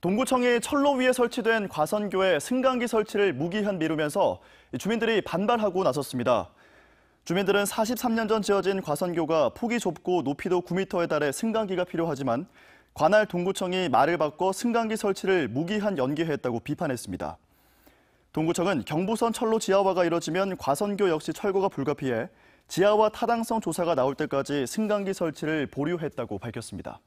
동구청이 철로 위에 설치된 과선교의 승강기 설치를 무기한 미루면서 주민들이 반발하고 나섰습니다. 주민들은 43년 전 지어진 과선교가 폭이 좁고 높이도 9m에 달해 승강기가 필요하지만 관할 동구청이 말을 바꿔 승강기 설치를 무기한 연기했다고 비판했습니다. 동구청은 경부선 철로 지하화가 이뤄지면 과선교 역시 철거가 불가피해 지하화 타당성 조사가 나올 때까지 승강기 설치를 보류했다고 밝혔습니다.